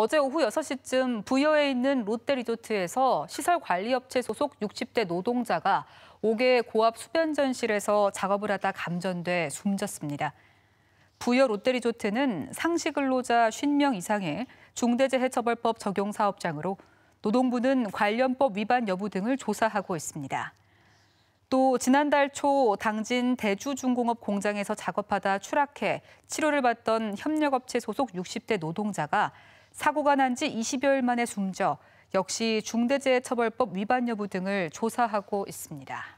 어제 오후 6시쯤 부여에 있는 롯데리조트에서 시설관리업체 소속 60대 노동자가 옥외 고압 수변전실에서 작업을 하다 감전돼 숨졌습니다. 부여 롯데리조트는 상시 근로자 50명 이상의 중대재해처벌법 적용 사업장으로 노동부는 관련법 위반 여부 등을 조사하고 있습니다. 또 지난달 초 당진 대주중공업 공장에서 작업하다 추락해 치료를 받던 협력업체 소속 60대 노동자가 사고가 난 지 20여일 만에 숨져 역시 중대재해처벌법 위반 여부 등을 조사하고 있습니다.